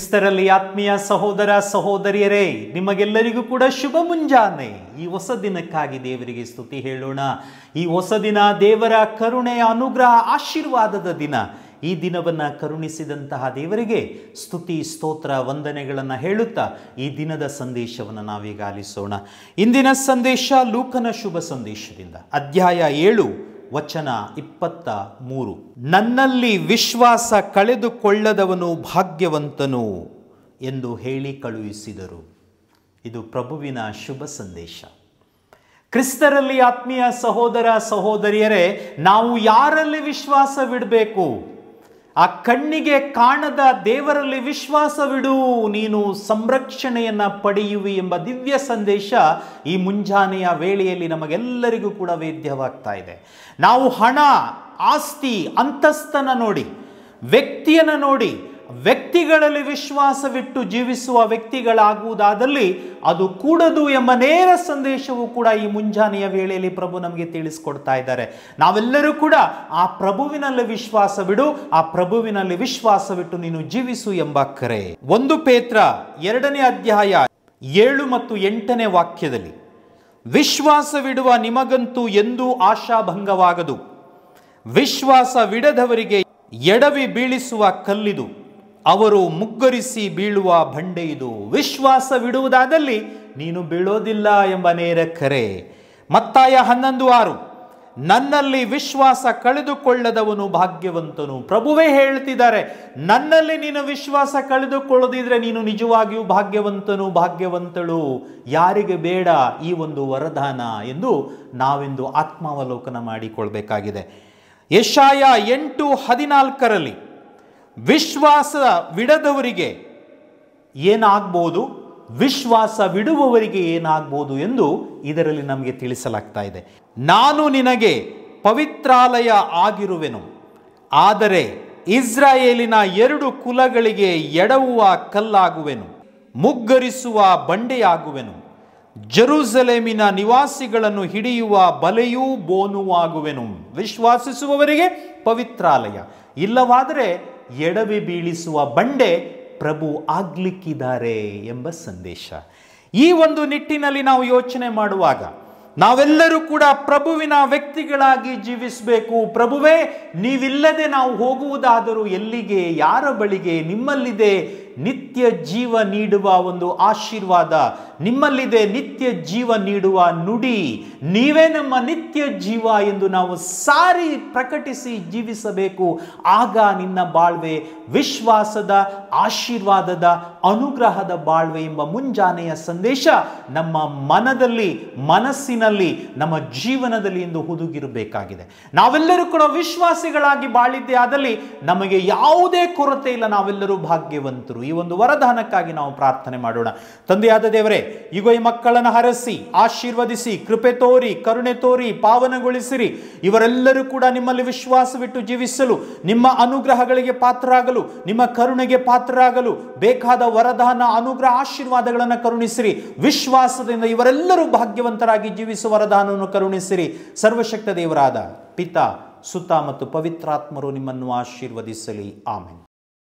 ಕ್ರಿಸ್ತರಲ್ಲಿ ಆತ್ಮೀಯ ಸಹೋದರ ಸಹೋದರಿಯರೇ ನಿಮಗೆಲ್ಲರಿಗೂ ಕೂಡ ಶುಭ ಮುಂಜಾನೆ ಈ ಹೊಸ ದಿನಕ್ಕಾಗಿ ದೇವರಿಗೆ ಸ್ತುತಿ ಹೇಳೋಣ ಈ ಹೊಸ ದಿನ ದೇವರ ಕರುಣೆಯ ಅನುಗ್ರಹ ಆಶೀರ್ವಾದದ ದಿನ ಈ ದಿನವನ್ನು ಕರುಣಿಸಿದಂತಹ ದೇವರಿಗೆ ಸ್ತುತಿ ಸ್ತೋತ್ರ ವಂದನೆಗಳನ್ನು ಹೇಳುತ್ತಾ ಈ ದಿನದ ಸಂದೇಶವನ್ನು ನಾವೀಗ ಆಲಿಸೋಣ ಇಂದಿನ ಸಂದೇಶ ಲೂಕನ ಶುಭ ಸಂದೇಶದಿಂದ ಅಧ್ಯಾಯ ಏಳು ವಚನ ಇಪ್ಪತ್ತ ಮೂರು ನನ್ನಲ್ಲಿ ವಿಶ್ವಾಸ ಕಳೆದುಕೊಳ್ಳದವನು ಭಾಗ್ಯವಂತನು ಎಂದು ಹೇಳಿ ಕಳುಹಿಸಿದರು ಇದು ಪ್ರಭುವಿನ ಶುಭ ಸಂದೇಶ ಕ್ರಿಸ್ತರಲ್ಲಿ ಆತ್ಮೀಯ ಸಹೋದರ ಸಹೋದರಿಯರೇ ನಾವು ಯಾರಲ್ಲಿ ವಿಶ್ವಾಸವಿಡಬೇಕು ಆ ಕಣ್ಣಿಗೆ ಕಾಣದ ದೇವರಲ್ಲಿ ವಿಶ್ವಾಸವಿಡು ನೀನು ಸಂರಕ್ಷಣೆಯನ್ನು ಪಡೆಯುವಿ ಎಂಬ ದಿವ್ಯ ಸಂದೇಶ ಈ ಮುಂಜಾನೆಯ ವೇಳೆಯಲ್ಲಿ ನಮಗೆಲ್ಲರಿಗೂ ಕೂಡ ವೇದ್ಯವಾಗ್ತಾ ಇದೆ ನಾವು ಹಣ ಆಸ್ತಿ ಅಂತಸ್ತನ ನೋಡಿ ವ್ಯಕ್ತಿಯನ್ನು ನೋಡಿ ವ್ಯಕ್ತಿಗಳಲ್ಲಿ ವಿಶ್ವಾಸವಿಟ್ಟು ಜೀವಿಸುವ ವ್ಯಕ್ತಿಗಳಾಗುವುದಾದಲ್ಲಿ ಅದು ಕೂಡದು ಎಂಬ ನೇರ ಸಂದೇಶವು ಕೂಡ ಈ ಮುಂಜಾನೆಯ ವೇಳೆಯಲ್ಲಿ ಪ್ರಭು ನಮಗೆ ತಿಳಿಸ್ಕೊಡ್ತಾ ಇದ್ದಾರೆ ನಾವೆಲ್ಲರೂ ಕೂಡ ಆ ಪ್ರಭುವಿನಲ್ಲಿ ವಿಶ್ವಾಸವಿಡು ಆ ಪ್ರಭುವಿನಲ್ಲಿ ವಿಶ್ವಾಸವಿಟ್ಟು ನೀನು ಜೀವಿಸು ಎಂಬ ಕರೆ ಒಂದು ಪೇತ್ರ ಎರಡನೇ ಅಧ್ಯಾಯ ಏಳು ಮತ್ತು ಎಂಟನೇ ವಾಕ್ಯದಲ್ಲಿ ವಿಶ್ವಾಸವಿಡುವ ನಿಮಗಂತೂ ಎಂದೂ ಆಶಾಭಂಗವಾಗದು ವಿಶ್ವಾಸವಿಡದವರಿಗೆ ಎಡವಿ ಬೀಳಿಸುವ ಕಲ್ಲಿದು ಅವರು ಮುಗ್ಗರಿಸಿ ಬೀಳುವ ಬಂಡೆ ಇದು ವಿಶ್ವಾಸವಿಡುವುದಾದಲ್ಲಿ ನೀನು ಬೀಳೋದಿಲ್ಲ ಎಂಬ ನೇರ ಕರೆ ಮತ್ತಾಯ ಹನ್ನೊಂದು ಆರು ನನ್ನಲ್ಲಿ ವಿಶ್ವಾಸ ಕಳೆದುಕೊಳ್ಳದವನು ಭಾಗ್ಯವಂತನು ಪ್ರಭುವೇ ಹೇಳ್ತಿದ್ದಾರೆ ನನ್ನಲ್ಲಿ ನೀನು ವಿಶ್ವಾಸ ಕಳೆದುಕೊಳ್ಳದಿದ್ರೆ ನೀನು ನಿಜವಾಗಿಯೂ ಭಾಗ್ಯವಂತನು ಭಾಗ್ಯವಂತಳು ಯಾರಿಗೆ ಬೇಡ ಈ ಒಂದು ವರದಾನ ಎಂದು ನಾವೆಂದು ಆತ್ಮಾವಲೋಕನ ಮಾಡಿಕೊಳ್ಬೇಕಾಗಿದೆ ಯಶಾಯ ಎಂಟು ಹದಿನಾಲ್ಕರಲ್ಲಿ ವಿಶ್ವಾಸ ವಿಡದವರಿಗೆ ಏನಾಗ್ಬೋದು ವಿಶ್ವಾಸ ವಿಡುವವರಿಗೆ ಏನಾಗ್ಬೋದು ಎಂದು ಇದರಲ್ಲಿ ನಮಗೆ ತಿಳಿಸಲಾಗ್ತಾ ಇದೆ ನಾನು ನಿನಗೆ ಪವಿತ್ರಾಲಯ ಆಗಿರುವೆನು ಆದರೆ ಇಸ್ರಾಯೇಲಿನ ಎರಡು ಕುಲಗಳಿಗೆ ಎಡವುವ ಕಲ್ಲಾಗುವೆನು ಮುಗ್ಗರಿಸುವ ಬಂಡೆಯಾಗುವೆನು ಜರುಸಲೇಮಿನ ನಿವಾಸಿಗಳನ್ನು ಹಿಡಿಯುವ ಬಲೆಯೂ ಬೋನುವಾಗುವೆನು ವಿಶ್ವಾಸಿಸುವವರಿಗೆ ಪವಿತ್ರಾಲಯ ಇಲ್ಲವಾದರೆ ಎಡವಿ ಬೀಳಿಸುವ ಬಂಡೆ ಪ್ರಭು ಆಗ್ಲಿಕ್ಕಿದ್ದಾರೆ ಎಂಬ ಸಂದೇಶ ಈ ಒಂದು ನಿಟ್ಟಿನಲ್ಲಿ ನಾವು ಯೋಚನೆ ಮಾಡುವಾಗ ನಾವೆಲ್ಲರೂ ಕೂಡ ಪ್ರಭುವಿನ ವ್ಯಕ್ತಿಗಳಾಗಿ ಜೀವಿಸಬೇಕು ಪ್ರಭುವೇ ನೀವಿಲ್ಲದೆ ನಾವು ಹೋಗುವುದಾದರೂ ಎಲ್ಲಿಗೆ ಯಾರ ಬಳಿಗೆ ನಿಮ್ಮಲ್ಲಿದೆ ನಿತ್ಯ ಜೀವ ನೀಡುವ ಒಂದು ಆಶೀರ್ವಾದ ನಿಮ್ಮಲ್ಲಿದೆ ನಿತ್ಯ ಜೀವ ನೀಡುವ ನುಡಿ ನೀವೇ ನಮ್ಮ ನಿತ್ಯ ಜೀವ ಎಂದು ನಾವು ಸಾರಿ ಪ್ರಕಟಿಸಿ ಜೀವಿಸಬೇಕು ಆಗ ನಿನ್ನ ಬಾಳ್ವೆ ವಿಶ್ವಾಸದ ಆಶೀರ್ವಾದದ ಅನುಗ್ರಹದ ಬಾಳ್ವೆ ಎಂಬ ಮುಂಜಾನೆಯ ಸಂದೇಶ ನಮ್ಮ ಮನದಲ್ಲಿ ಮನಸ್ಸಿನಲ್ಲಿ ನಮ್ಮ ಜೀವನದಲ್ಲಿ ಎಂದು ಹುದುಗಿರಬೇಕಾಗಿದೆ ನಾವೆಲ್ಲರೂ ಕೂಡ ವಿಶ್ವಾಸಿಗಳಾಗಿ ಬಾಳಿದ್ದೇ ಆದಲ್ಲಿ ನಮಗೆ ಯಾವುದೇ ಕೊರತೆ ಇಲ್ಲ ನಾವೆಲ್ಲರೂ ಭಾಗ್ಯವಂತರು ಈ ಒಂದು ವರದಾನಕ್ಕಾಗಿ ನಾವು ಪ್ರಾರ್ಥನೆ ಮಾಡೋಣ ತಂದೆಯಾದ ದೇವರೇ ಈಗ ಈ ಮಕ್ಕಳನ್ನು ಹರಸಿ ಆಶೀರ್ವದಿಸಿ ಕೃಪೆ ತೋರಿ ಕರುಣೆ ತೋರಿ ಪಾವನಗೊಳಿಸಿರಿ ಇವರೆಲ್ಲರೂ ಕೂಡ ನಿಮ್ಮಲ್ಲಿ ವಿಶ್ವಾಸವಿಟ್ಟು ಜೀವಿಸಲು ನಿಮ್ಮ ಅನುಗ್ರಹಗಳಿಗೆ ಪಾತ್ರರಾಗಲು ನಿಮ್ಮ ಕರುಣೆಗೆ ಪಾತ್ರರಾಗಲು ಬೇಕಾದ ವರದಾನ ಅನುಗ್ರಹ ಆಶೀರ್ವಾದಗಳನ್ನು ಕರುಣಿಸಿರಿ ವಿಶ್ವಾಸದಿಂದ ಇವರೆಲ್ಲರೂ ಭಾಗ್ಯವಂತರಾಗಿ ಜೀವಿಸುವ ವರದಾನವನ್ನು ಕರುಣಿಸಿರಿ ಸರ್ವಶಕ್ತ ದೇವರಾದ ಪಿತಾ ಸುತ ಮತ್ತು ಪವಿತ್ರಾತ್ಮರು ನಿಮ್ಮನ್ನು ಆಶೀರ್ವದಿಸಲಿ ಆಮೇಲೆ